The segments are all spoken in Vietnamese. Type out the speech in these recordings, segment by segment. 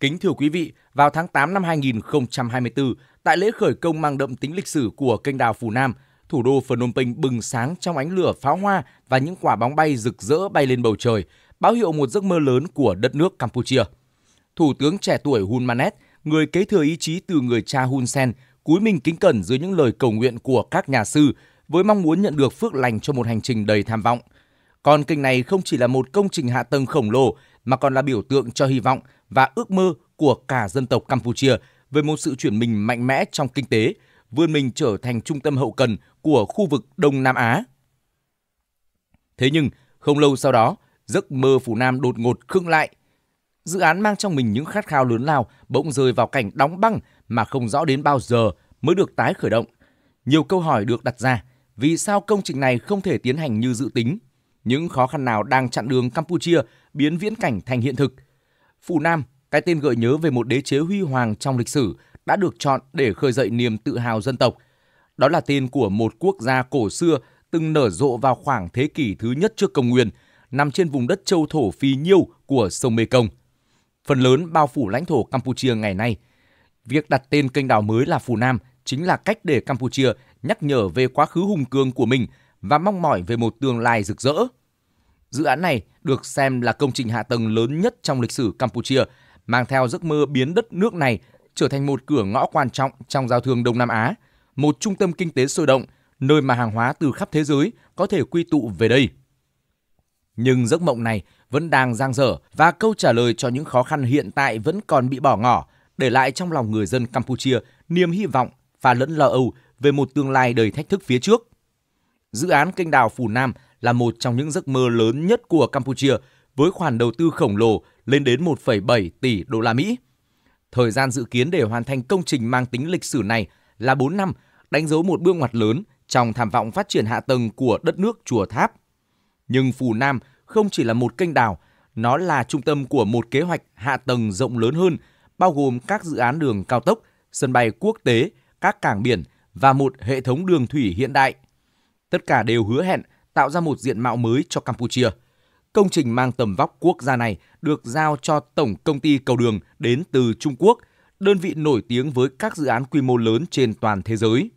Kính thưa quý vị, vào tháng 8 năm 2024, tại lễ khởi công mang đậm tính lịch sử của kênh đào Phù Nam, thủ đô Phnom Penh bừng sáng trong ánh lửa pháo hoa và những quả bóng bay rực rỡ bay lên bầu trời, báo hiệu một giấc mơ lớn của đất nước Campuchia. Thủ tướng trẻ tuổi Hun Manet, người kế thừa ý chí từ người cha Hun Sen, cúi mình kính cẩn dưới những lời cầu nguyện của các nhà sư với mong muốn nhận được phước lành cho một hành trình đầy tham vọng. Con kênh này không chỉ là một công trình hạ tầng khổng lồ mà còn là biểu tượng cho hy vọng – và ước mơ của cả dân tộc Campuchia về một sự chuyển mình mạnh mẽ trong kinh tế, vươn mình trở thành trung tâm hậu cần của khu vực Đông Nam Á. Thế nhưng, không lâu sau đó, giấc mơ phủ Nam đột ngột khựng lại. Dự án mang trong mình những khát khao lớn lao bỗng rơi vào cảnh đóng băng mà không rõ đến bao giờ mới được tái khởi động. Nhiều câu hỏi được đặt ra, vì sao công trình này không thể tiến hành như dự tính? Những khó khăn nào đang chặn đường Campuchia biến viễn cảnh thành hiện thực – Phù Nam, cái tên gợi nhớ về một đế chế huy hoàng trong lịch sử đã được chọn để khơi dậy niềm tự hào dân tộc. Đó là tên của một quốc gia cổ xưa từng nở rộ vào khoảng thế kỷ thứ nhất trước công nguyên, nằm trên vùng đất châu thổ phì nhiêu của sông Mê Công. Phần lớn bao phủ lãnh thổ Campuchia ngày nay. Việc đặt tên kênh đào mới là Phù Nam chính là cách để Campuchia nhắc nhở về quá khứ hùng cường của mình và mong mỏi về một tương lai rực rỡ. Dự án này được xem là công trình hạ tầng lớn nhất trong lịch sử Campuchia, mang theo giấc mơ biến đất nước này trở thành một cửa ngõ quan trọng trong giao thương Đông Nam Á, một trung tâm kinh tế sôi động, nơi mà hàng hóa từ khắp thế giới có thể quy tụ về đây. Nhưng giấc mộng này vẫn đang dang dở và câu trả lời cho những khó khăn hiện tại vẫn còn bị bỏ ngỏ, để lại trong lòng người dân Campuchia niềm hy vọng và lẫn lo âu về một tương lai đầy thách thức phía trước. Dự án kênh đào Phù Nam là một trong những giấc mơ lớn nhất của Campuchia với khoản đầu tư khổng lồ lên đến 1,7 tỷ đô la Mỹ. Thời gian dự kiến để hoàn thành công trình mang tính lịch sử này là 4 năm, đánh dấu một bước ngoặt lớn trong tham vọng phát triển hạ tầng của đất nước Chùa Tháp. Nhưng Phù Nam không chỉ là một kênh đào, nó là trung tâm của một kế hoạch hạ tầng rộng lớn hơn, bao gồm các dự án đường cao tốc, sân bay quốc tế, các cảng biển và một hệ thống đường thủy hiện đại. Tất cả đều hứa hẹn tạo ra một diện mạo mới cho Campuchia. Công trình mang tầm vóc quốc gia này được giao cho Tổng Công ty Cầu đường đến từ Trung Quốc, đơn vị nổi tiếng với các dự án quy mô lớn trên toàn thế giới.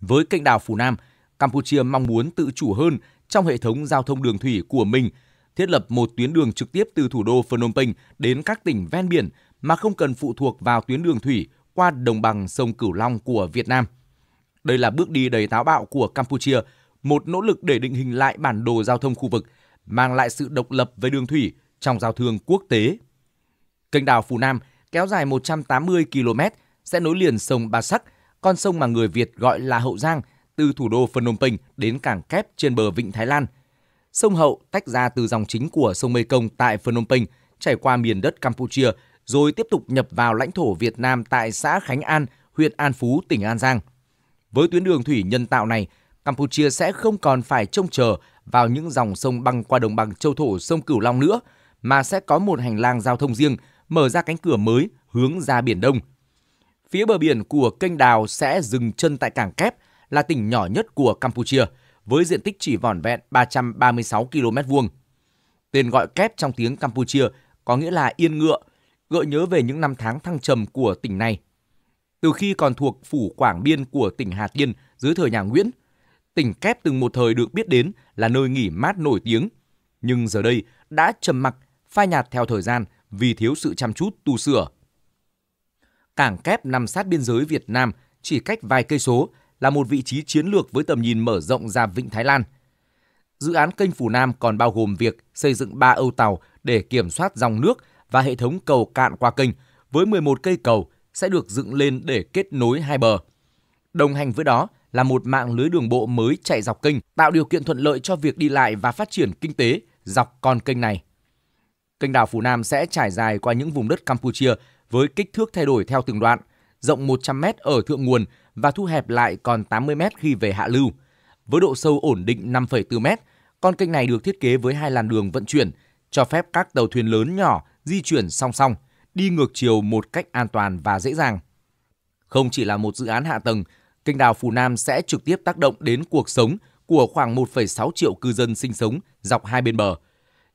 Với kênh đảo Phú Nam, Campuchia mong muốn tự chủ hơn trong hệ thống giao thông đường thủy của mình, thiết lập một tuyến đường trực tiếp từ thủ đô Phnom Penh đến các tỉnh ven biển mà không cần phụ thuộc vào tuyến đường thủy qua đồng bằng sông Cửu Long của Việt Nam. Đây là bước đi đầy táo bạo của Campuchia một nỗ lực để định hình lại bản đồ giao thông khu vực, mang lại sự độc lập về đường thủy trong giao thương quốc tế. Kênh đào Phù Nam kéo dài 180 km sẽ nối liền sông Ba Sắc, con sông mà người Việt gọi là Hậu Giang, từ thủ đô Phnom Penh đến cảng kép trên bờ Vịnh Thái Lan. Sông Hậu tách ra từ dòng chính của sông Mê Công tại Phnom Penh, chảy qua miền đất Campuchia, rồi tiếp tục nhập vào lãnh thổ Việt Nam tại xã Khánh An, huyện An Phú, tỉnh An Giang. Với tuyến đường thủy nhân tạo này, Campuchia sẽ không còn phải trông chờ vào những dòng sông băng qua đồng bằng châu thổ sông Cửu Long nữa, mà sẽ có một hành lang giao thông riêng mở ra cánh cửa mới hướng ra Biển Đông. Phía bờ biển của kênh đào sẽ dừng chân tại cảng Kép là tỉnh nhỏ nhất của Campuchia, với diện tích chỉ vỏn vẹn 336 km vuông. Tên gọi Kép trong tiếng Campuchia có nghĩa là yên ngựa, gợi nhớ về những năm tháng thăng trầm của tỉnh này. Từ khi còn thuộc phủ Quảng Biên của tỉnh Hà Tiên dưới thời nhà Nguyễn – tỉnh Kép từng một thời được biết đến là nơi nghỉ mát nổi tiếng, nhưng giờ đây đã trầm mặc, phai nhạt theo thời gian vì thiếu sự chăm chút tu sửa. Cảng Kép nằm sát biên giới Việt Nam, chỉ cách vài cây số, là một vị trí chiến lược với tầm nhìn mở rộng ra vịnh Thái Lan. Dự án kênh Phù Nam còn bao gồm việc xây dựng 3 âu tàu để kiểm soát dòng nước và hệ thống cầu cạn qua kênh với 11 cây cầu sẽ được dựng lên để kết nối hai bờ. Đồng hành với đó là một mạng lưới đường bộ mới chạy dọc kênh, tạo điều kiện thuận lợi cho việc đi lại và phát triển kinh tế dọc con kênh này. Kênh đảo Phú Nam sẽ trải dài qua những vùng đất Campuchia với kích thước thay đổi theo từng đoạn, rộng 100m ở thượng nguồn và thu hẹp lại còn 80m khi về hạ lưu. Với độ sâu ổn định 5,4m, con kênh này được thiết kế với hai làn đường vận chuyển, cho phép các tàu thuyền lớn nhỏ di chuyển song song, đi ngược chiều một cách an toàn và dễ dàng. Không chỉ là một dự án hạ tầng kênh đào Phù Nam sẽ trực tiếp tác động đến cuộc sống của khoảng 1,6 triệu cư dân sinh sống dọc hai bên bờ.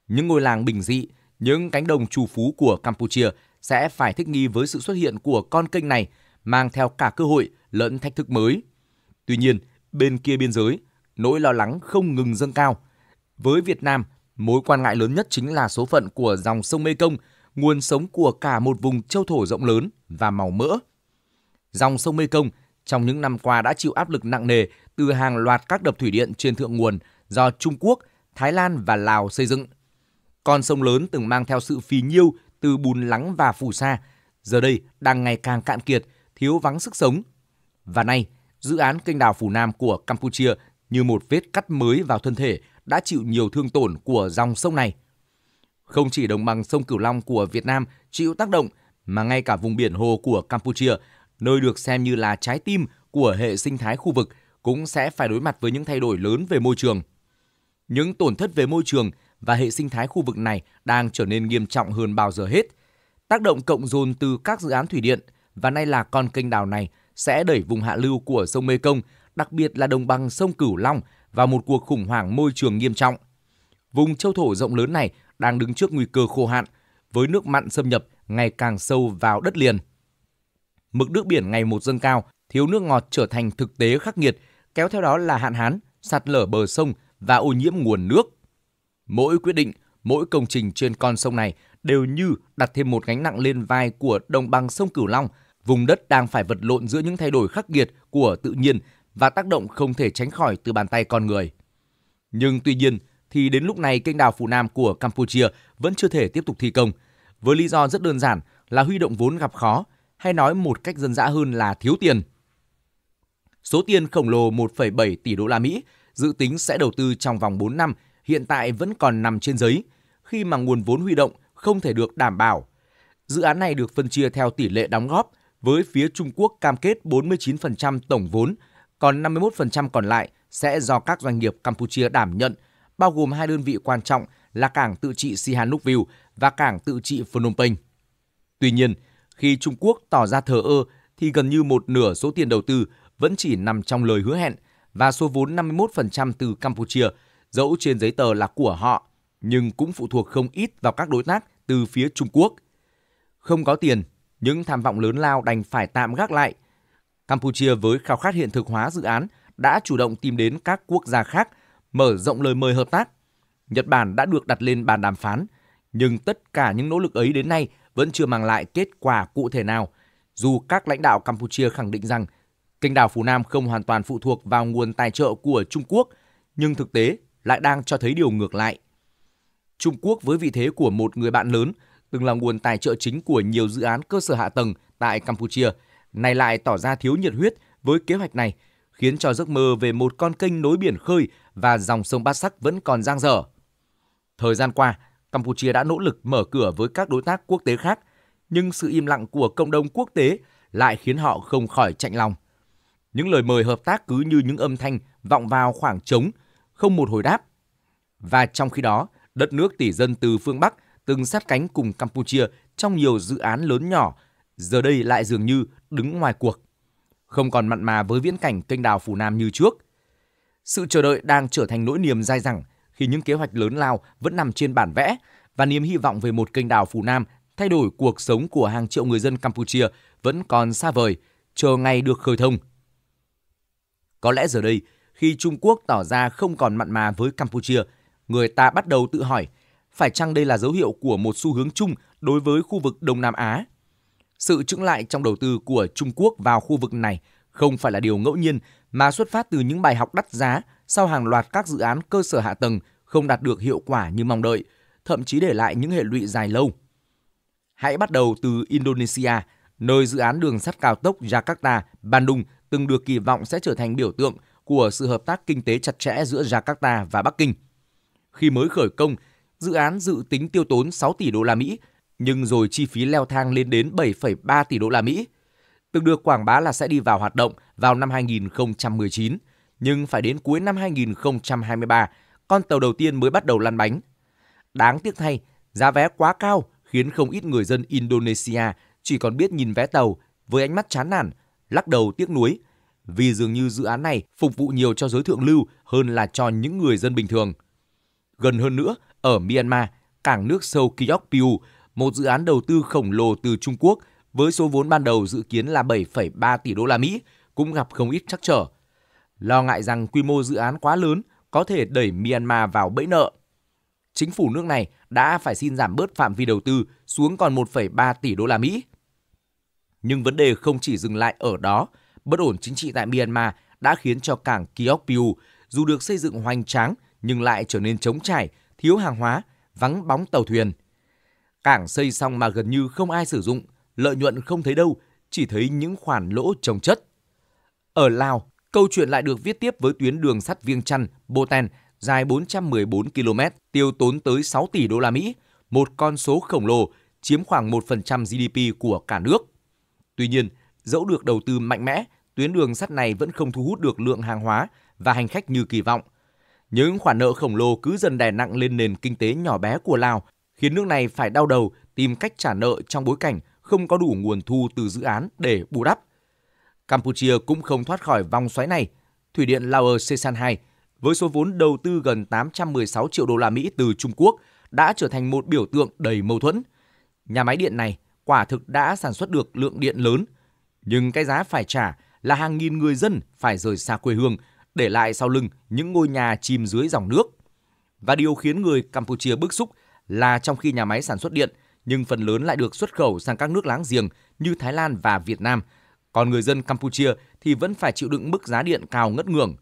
Những ngôi làng bình dị, những cánh đồng trù phú của Campuchia sẽ phải thích nghi với sự xuất hiện của con kênh này mang theo cả cơ hội lẫn thách thức mới. Tuy nhiên, bên kia biên giới, nỗi lo lắng không ngừng dâng cao. Với Việt Nam, mối quan ngại lớn nhất chính là số phận của dòng sông mekong, nguồn sống của cả một vùng châu thổ rộng lớn và màu mỡ. Dòng sông mekong trong những năm qua đã chịu áp lực nặng nề từ hàng loạt các đập thủy điện trên thượng nguồn do Trung Quốc, Thái Lan và Lào xây dựng. Con sông lớn từng mang theo sự phì nhiêu từ Bùn Lắng và Phù Sa, giờ đây đang ngày càng cạn kiệt, thiếu vắng sức sống. Và nay, dự án kênh đào Phù Nam của Campuchia như một vết cắt mới vào thân thể đã chịu nhiều thương tổn của dòng sông này. Không chỉ đồng bằng sông Cửu Long của Việt Nam chịu tác động, mà ngay cả vùng biển hồ của Campuchia nơi được xem như là trái tim của hệ sinh thái khu vực, cũng sẽ phải đối mặt với những thay đổi lớn về môi trường. Những tổn thất về môi trường và hệ sinh thái khu vực này đang trở nên nghiêm trọng hơn bao giờ hết. Tác động cộng dồn từ các dự án thủy điện và nay là con kênh đào này sẽ đẩy vùng hạ lưu của sông Mê Công, đặc biệt là đồng bằng sông Cửu Long vào một cuộc khủng hoảng môi trường nghiêm trọng. Vùng châu thổ rộng lớn này đang đứng trước nguy cơ khô hạn với nước mặn xâm nhập ngày càng sâu vào đất liền mực nước biển ngày một dâng cao, thiếu nước ngọt trở thành thực tế khắc nghiệt, kéo theo đó là hạn hán, sạt lở bờ sông và ô nhiễm nguồn nước. Mỗi quyết định, mỗi công trình trên con sông này đều như đặt thêm một gánh nặng lên vai của đồng bằng sông Cửu Long, vùng đất đang phải vật lộn giữa những thay đổi khắc nghiệt của tự nhiên và tác động không thể tránh khỏi từ bàn tay con người. Nhưng tuy nhiên, thì đến lúc này kênh đào Phù Nam của Campuchia vẫn chưa thể tiếp tục thi công, với lý do rất đơn giản là huy động vốn gặp khó hay nói một cách dân dã hơn là thiếu tiền. Số tiền khổng lồ 1,7 tỷ đô la Mỹ dự tính sẽ đầu tư trong vòng 4 năm hiện tại vẫn còn nằm trên giấy khi mà nguồn vốn huy động không thể được đảm bảo. Dự án này được phân chia theo tỷ lệ đóng góp với phía Trung Quốc cam kết 49% tổng vốn, còn 51% còn lại sẽ do các doanh nghiệp Campuchia đảm nhận, bao gồm hai đơn vị quan trọng là cảng tự trị Sihanoukville và cảng tự trị Phnom Penh. Tuy nhiên, khi Trung Quốc tỏ ra thờ ơ thì gần như một nửa số tiền đầu tư vẫn chỉ nằm trong lời hứa hẹn và số vốn 51% từ Campuchia, dẫu trên giấy tờ là của họ, nhưng cũng phụ thuộc không ít vào các đối tác từ phía Trung Quốc. Không có tiền, những tham vọng lớn lao đành phải tạm gác lại. Campuchia với khao khát hiện thực hóa dự án đã chủ động tìm đến các quốc gia khác, mở rộng lời mời hợp tác. Nhật Bản đã được đặt lên bàn đàm phán, nhưng tất cả những nỗ lực ấy đến nay vẫn chưa mang lại kết quả cụ thể nào, dù các lãnh đạo Campuchia khẳng định rằng kênh đảo Phú Nam không hoàn toàn phụ thuộc vào nguồn tài trợ của Trung Quốc, nhưng thực tế lại đang cho thấy điều ngược lại. Trung Quốc với vị thế của một người bạn lớn, từng là nguồn tài trợ chính của nhiều dự án cơ sở hạ tầng tại Campuchia, nay lại tỏ ra thiếu nhiệt huyết với kế hoạch này, khiến cho giấc mơ về một con kênh nối biển khơi và dòng sông Bát Sắc vẫn còn dang dở. Thời gian qua, Campuchia đã nỗ lực mở cửa với các đối tác quốc tế khác, nhưng sự im lặng của cộng đồng quốc tế lại khiến họ không khỏi chạnh lòng. Những lời mời hợp tác cứ như những âm thanh vọng vào khoảng trống, không một hồi đáp. Và trong khi đó, đất nước tỷ dân từ phương Bắc từng sát cánh cùng Campuchia trong nhiều dự án lớn nhỏ, giờ đây lại dường như đứng ngoài cuộc. Không còn mặn mà với viễn cảnh kênh đào Phù Nam như trước. Sự chờ đợi đang trở thành nỗi niềm dai dẳng – khi những kế hoạch lớn lao vẫn nằm trên bản vẽ và niềm hy vọng về một kênh đảo Phú Nam thay đổi cuộc sống của hàng triệu người dân Campuchia vẫn còn xa vời, chờ ngày được khơi thông. Có lẽ giờ đây, khi Trung Quốc tỏ ra không còn mặn mà với Campuchia, người ta bắt đầu tự hỏi, phải chăng đây là dấu hiệu của một xu hướng chung đối với khu vực Đông Nam Á? Sự trứng lại trong đầu tư của Trung Quốc vào khu vực này không phải là điều ngẫu nhiên mà xuất phát từ những bài học đắt giá sau hàng loạt các dự án cơ sở hạ tầng không đạt được hiệu quả như mong đợi, thậm chí để lại những hệ lụy dài lâu. Hãy bắt đầu từ Indonesia, nơi dự án đường sắt cao tốc Jakarta Bandung từng được kỳ vọng sẽ trở thành biểu tượng của sự hợp tác kinh tế chặt chẽ giữa Jakarta và Bắc Kinh. Khi mới khởi công, dự án dự tính tiêu tốn 6 tỷ đô la Mỹ, nhưng rồi chi phí leo thang lên đến 7,3 tỷ đô la Mỹ, từng được quảng bá là sẽ đi vào hoạt động vào năm 2019– nhưng phải đến cuối năm 2023, con tàu đầu tiên mới bắt đầu lăn bánh. Đáng tiếc thay, giá vé quá cao khiến không ít người dân Indonesia chỉ còn biết nhìn vé tàu với ánh mắt chán nản, lắc đầu tiếc nuối, vì dường như dự án này phục vụ nhiều cho giới thượng lưu hơn là cho những người dân bình thường. Gần hơn nữa, ở Myanmar, cảng nước sâu Kiok Piu, một dự án đầu tư khổng lồ từ Trung Quốc với số vốn ban đầu dự kiến là 7,3 tỷ đô la Mỹ cũng gặp không ít trắc trở lo ngại rằng quy mô dự án quá lớn có thể đẩy Myanmar vào bẫy nợ. Chính phủ nước này đã phải xin giảm bớt phạm vi đầu tư xuống còn 1,3 tỷ đô la Mỹ. Nhưng vấn đề không chỉ dừng lại ở đó, bất ổn chính trị tại Myanmar đã khiến cho cảng Kiok dù được xây dựng hoành tráng nhưng lại trở nên trống trải, thiếu hàng hóa, vắng bóng tàu thuyền. Cảng xây xong mà gần như không ai sử dụng, lợi nhuận không thấy đâu, chỉ thấy những khoản lỗ trồng chất. Ở Lào, Câu chuyện lại được viết tiếp với tuyến đường sắt Viêng Chăn, Boten dài 414 km, tiêu tốn tới 6 tỷ đô la Mỹ, một con số khổng lồ chiếm khoảng 1% GDP của cả nước. Tuy nhiên, dẫu được đầu tư mạnh mẽ, tuyến đường sắt này vẫn không thu hút được lượng hàng hóa và hành khách như kỳ vọng. Những khoản nợ khổng lồ cứ dần đè nặng lên nền kinh tế nhỏ bé của Lào, khiến nước này phải đau đầu tìm cách trả nợ trong bối cảnh không có đủ nguồn thu từ dự án để bù đắp. Campuchia cũng không thoát khỏi vòng xoáy này. Thủy điện Lower Sesan 2 với số vốn đầu tư gần 816 triệu đô la Mỹ từ Trung Quốc đã trở thành một biểu tượng đầy mâu thuẫn. Nhà máy điện này quả thực đã sản xuất được lượng điện lớn, nhưng cái giá phải trả là hàng nghìn người dân phải rời xa quê hương, để lại sau lưng những ngôi nhà chìm dưới dòng nước. Và điều khiến người Campuchia bức xúc là trong khi nhà máy sản xuất điện nhưng phần lớn lại được xuất khẩu sang các nước láng giềng như Thái Lan và Việt Nam – còn người dân Campuchia thì vẫn phải chịu đựng mức giá điện cao ngất ngường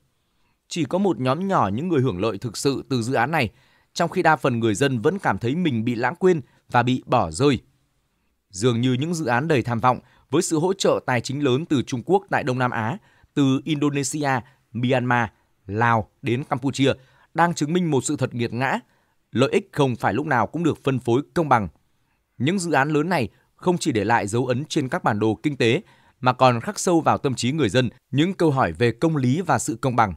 Chỉ có một nhóm nhỏ những người hưởng lợi thực sự từ dự án này, trong khi đa phần người dân vẫn cảm thấy mình bị lãng quên và bị bỏ rơi. Dường như những dự án đầy tham vọng với sự hỗ trợ tài chính lớn từ Trung Quốc tại Đông Nam Á, từ Indonesia, Myanmar, Lào đến Campuchia đang chứng minh một sự thật nghiệt ngã, lợi ích không phải lúc nào cũng được phân phối công bằng. Những dự án lớn này không chỉ để lại dấu ấn trên các bản đồ kinh tế mà còn khắc sâu vào tâm trí người dân những câu hỏi về công lý và sự công bằng.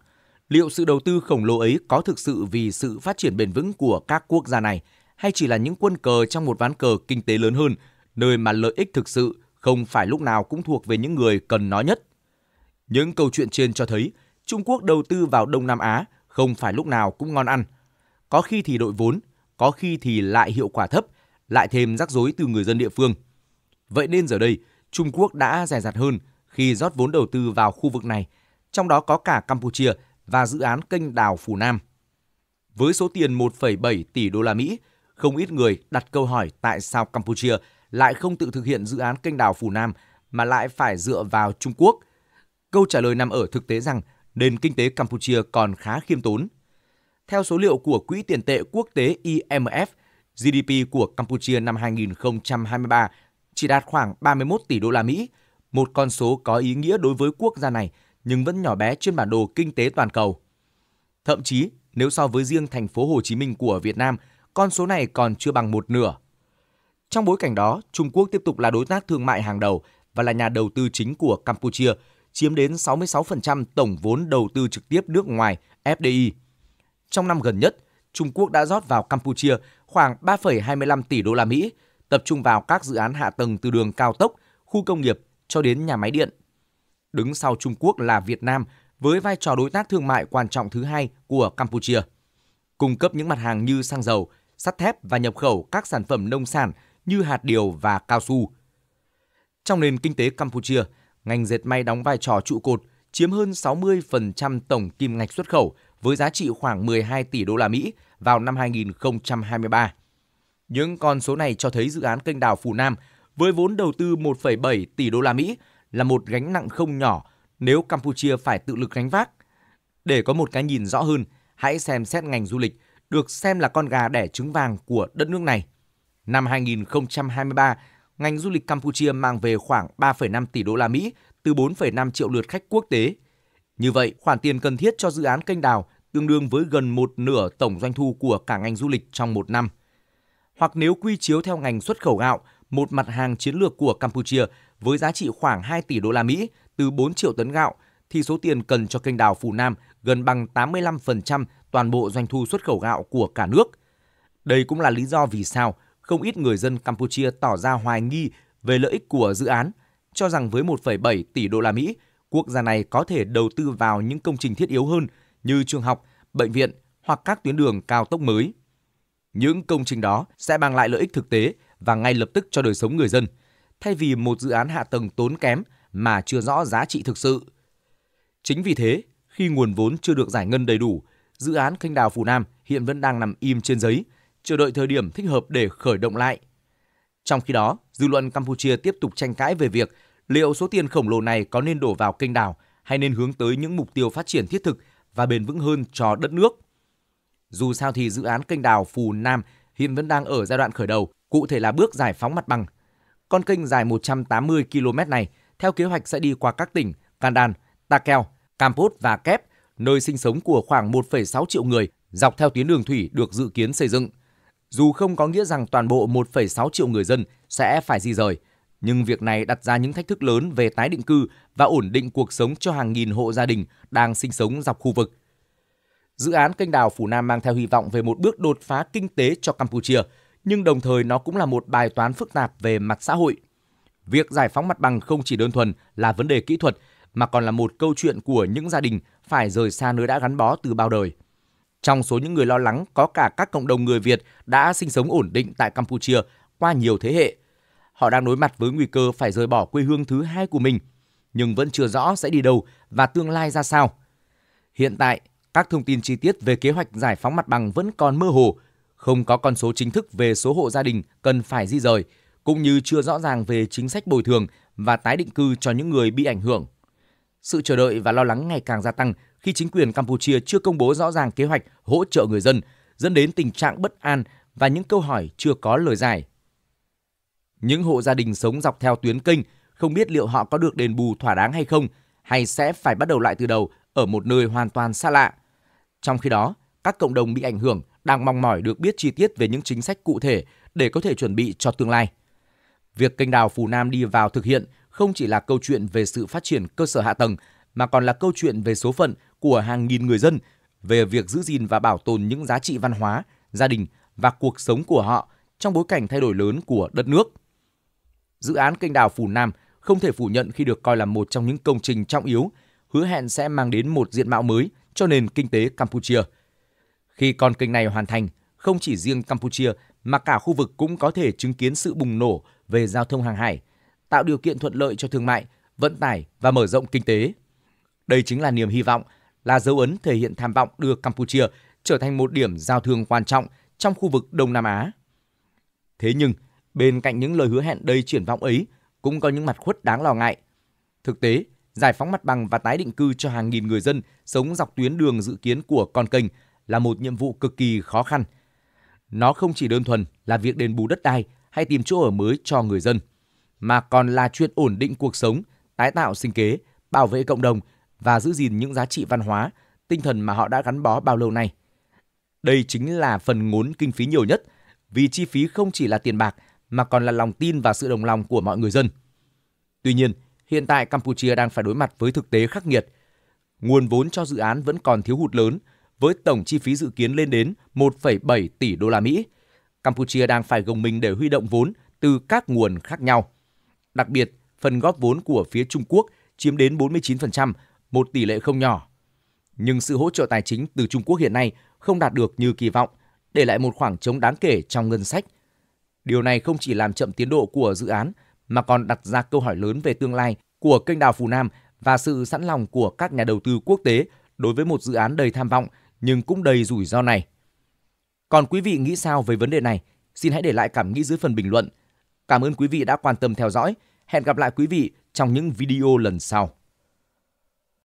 Liệu sự đầu tư khổng lồ ấy có thực sự vì sự phát triển bền vững của các quốc gia này hay chỉ là những quân cờ trong một ván cờ kinh tế lớn hơn, nơi mà lợi ích thực sự không phải lúc nào cũng thuộc về những người cần nó nhất. Những câu chuyện trên cho thấy Trung Quốc đầu tư vào Đông Nam Á không phải lúc nào cũng ngon ăn. Có khi thì đội vốn, có khi thì lại hiệu quả thấp, lại thêm rắc rối từ người dân địa phương. Vậy nên giờ đây, Trung Quốc đã rẻ rạt hơn khi rót vốn đầu tư vào khu vực này, trong đó có cả Campuchia và dự án kênh đào Phù Nam. Với số tiền 1,7 tỷ đô la Mỹ, không ít người đặt câu hỏi tại sao Campuchia lại không tự thực hiện dự án kênh đào Phù Nam mà lại phải dựa vào Trung Quốc. Câu trả lời nằm ở thực tế rằng nền kinh tế Campuchia còn khá khiêm tốn. Theo số liệu của Quỹ tiền tệ quốc tế IMF, GDP của Campuchia năm 2023 chỉ đạt khoảng 31 tỷ đô la Mỹ, một con số có ý nghĩa đối với quốc gia này nhưng vẫn nhỏ bé trên bản đồ kinh tế toàn cầu. Thậm chí, nếu so với riêng thành phố Hồ Chí Minh của Việt Nam, con số này còn chưa bằng một nửa. Trong bối cảnh đó, Trung Quốc tiếp tục là đối tác thương mại hàng đầu và là nhà đầu tư chính của Campuchia, chiếm đến 66% tổng vốn đầu tư trực tiếp nước ngoài FDI. Trong năm gần nhất, Trung Quốc đã rót vào Campuchia khoảng 3,25 tỷ đô la Mỹ, tập trung vào các dự án hạ tầng từ đường cao tốc, khu công nghiệp cho đến nhà máy điện. Đứng sau Trung Quốc là Việt Nam với vai trò đối tác thương mại quan trọng thứ hai của Campuchia. Cung cấp những mặt hàng như xăng dầu, sắt thép và nhập khẩu các sản phẩm nông sản như hạt điều và cao su. Trong nền kinh tế Campuchia, ngành dệt may đóng vai trò trụ cột, chiếm hơn 60% tổng kim ngạch xuất khẩu với giá trị khoảng 12 tỷ đô la Mỹ vào năm 2023. Những con số này cho thấy dự án kênh đào Phù Nam với vốn đầu tư 1,7 tỷ đô la Mỹ là một gánh nặng không nhỏ nếu Campuchia phải tự lực gánh vác. Để có một cái nhìn rõ hơn, hãy xem xét ngành du lịch được xem là con gà đẻ trứng vàng của đất nước này. Năm 2023, ngành du lịch Campuchia mang về khoảng 3,5 tỷ đô la Mỹ từ 4,5 triệu lượt khách quốc tế. Như vậy, khoản tiền cần thiết cho dự án kênh đào tương đương với gần một nửa tổng doanh thu của cả ngành du lịch trong một năm hoặc nếu quy chiếu theo ngành xuất khẩu gạo, một mặt hàng chiến lược của Campuchia với giá trị khoảng 2 tỷ đô la Mỹ từ 4 triệu tấn gạo thì số tiền cần cho kênh đào Phù Nam gần bằng 85% toàn bộ doanh thu xuất khẩu gạo của cả nước. Đây cũng là lý do vì sao không ít người dân Campuchia tỏ ra hoài nghi về lợi ích của dự án, cho rằng với 1,7 tỷ đô la Mỹ, quốc gia này có thể đầu tư vào những công trình thiết yếu hơn như trường học, bệnh viện hoặc các tuyến đường cao tốc mới. Những công trình đó sẽ mang lại lợi ích thực tế và ngay lập tức cho đời sống người dân, thay vì một dự án hạ tầng tốn kém mà chưa rõ giá trị thực sự. Chính vì thế, khi nguồn vốn chưa được giải ngân đầy đủ, dự án kênh đào phù Nam hiện vẫn đang nằm im trên giấy, chờ đợi thời điểm thích hợp để khởi động lại. Trong khi đó, dư luận Campuchia tiếp tục tranh cãi về việc liệu số tiền khổng lồ này có nên đổ vào kênh đào hay nên hướng tới những mục tiêu phát triển thiết thực và bền vững hơn cho đất nước. Dù sao thì dự án kênh đào Phù Nam hiện vẫn đang ở giai đoạn khởi đầu, cụ thể là bước giải phóng mặt bằng. Con kênh dài 180 km này theo kế hoạch sẽ đi qua các tỉnh Kandan, Takeo, Kampot và Kép, nơi sinh sống của khoảng 1,6 triệu người dọc theo tuyến đường thủy được dự kiến xây dựng. Dù không có nghĩa rằng toàn bộ 1,6 triệu người dân sẽ phải di rời, nhưng việc này đặt ra những thách thức lớn về tái định cư và ổn định cuộc sống cho hàng nghìn hộ gia đình đang sinh sống dọc khu vực dự án kênh đào phủ Nam mang theo hy vọng về một bước đột phá kinh tế cho Campuchia, nhưng đồng thời nó cũng là một bài toán phức tạp về mặt xã hội. Việc giải phóng mặt bằng không chỉ đơn thuần là vấn đề kỹ thuật mà còn là một câu chuyện của những gia đình phải rời xa nơi đã gắn bó từ bao đời. Trong số những người lo lắng có cả các cộng đồng người Việt đã sinh sống ổn định tại Campuchia qua nhiều thế hệ. Họ đang đối mặt với nguy cơ phải rời bỏ quê hương thứ hai của mình, nhưng vẫn chưa rõ sẽ đi đâu và tương lai ra sao. Hiện tại, các thông tin chi tiết về kế hoạch giải phóng mặt bằng vẫn còn mơ hồ, không có con số chính thức về số hộ gia đình cần phải di rời, cũng như chưa rõ ràng về chính sách bồi thường và tái định cư cho những người bị ảnh hưởng. Sự chờ đợi và lo lắng ngày càng gia tăng khi chính quyền Campuchia chưa công bố rõ ràng kế hoạch hỗ trợ người dân, dẫn đến tình trạng bất an và những câu hỏi chưa có lời giải. Những hộ gia đình sống dọc theo tuyến kênh không biết liệu họ có được đền bù thỏa đáng hay không, hay sẽ phải bắt đầu lại từ đầu ở một nơi hoàn toàn xa lạ. Trong khi đó, các cộng đồng bị ảnh hưởng đang mong mỏi được biết chi tiết về những chính sách cụ thể để có thể chuẩn bị cho tương lai. Việc kênh đào Phù Nam đi vào thực hiện không chỉ là câu chuyện về sự phát triển cơ sở hạ tầng mà còn là câu chuyện về số phận của hàng nghìn người dân về việc giữ gìn và bảo tồn những giá trị văn hóa, gia đình và cuộc sống của họ trong bối cảnh thay đổi lớn của đất nước. Dự án kênh đào Phù Nam không thể phủ nhận khi được coi là một trong những công trình trọng yếu, hứa hẹn sẽ mang đến một diện mạo mới cho nền kinh tế Campuchia. Khi con kênh này hoàn thành, không chỉ riêng Campuchia mà cả khu vực cũng có thể chứng kiến sự bùng nổ về giao thông hàng hải, tạo điều kiện thuận lợi cho thương mại, vận tải và mở rộng kinh tế. Đây chính là niềm hy vọng, là dấu ấn thể hiện tham vọng đưa Campuchia trở thành một điểm giao thương quan trọng trong khu vực Đông Nam Á. Thế nhưng, bên cạnh những lời hứa hẹn đầy triển vọng ấy, cũng có những mặt khuất đáng lo ngại. Thực tế, giải phóng mặt bằng và tái định cư cho hàng nghìn người dân sống dọc tuyến đường dự kiến của con kênh là một nhiệm vụ cực kỳ khó khăn. Nó không chỉ đơn thuần là việc đền bù đất đai hay tìm chỗ ở mới cho người dân, mà còn là chuyện ổn định cuộc sống, tái tạo sinh kế, bảo vệ cộng đồng và giữ gìn những giá trị văn hóa, tinh thần mà họ đã gắn bó bao lâu nay. Đây chính là phần ngốn kinh phí nhiều nhất, vì chi phí không chỉ là tiền bạc mà còn là lòng tin và sự đồng lòng của mọi người dân. Tuy nhiên, hiện tại Campuchia đang phải đối mặt với thực tế khắc nghiệt. Nguồn vốn cho dự án vẫn còn thiếu hụt lớn, với tổng chi phí dự kiến lên đến 1,7 tỷ đô la Mỹ. Campuchia đang phải gồng mình để huy động vốn từ các nguồn khác nhau. Đặc biệt, phần góp vốn của phía Trung Quốc chiếm đến 49%, một tỷ lệ không nhỏ. Nhưng sự hỗ trợ tài chính từ Trung Quốc hiện nay không đạt được như kỳ vọng, để lại một khoảng trống đáng kể trong ngân sách. Điều này không chỉ làm chậm tiến độ của dự án mà còn đặt ra câu hỏi lớn về tương lai của kênh đào Phù Nam và sự sẵn lòng của các nhà đầu tư quốc tế đối với một dự án đầy tham vọng nhưng cũng đầy rủi ro này. Còn quý vị nghĩ sao về vấn đề này? Xin hãy để lại cảm nghĩ dưới phần bình luận. Cảm ơn quý vị đã quan tâm theo dõi. Hẹn gặp lại quý vị trong những video lần sau.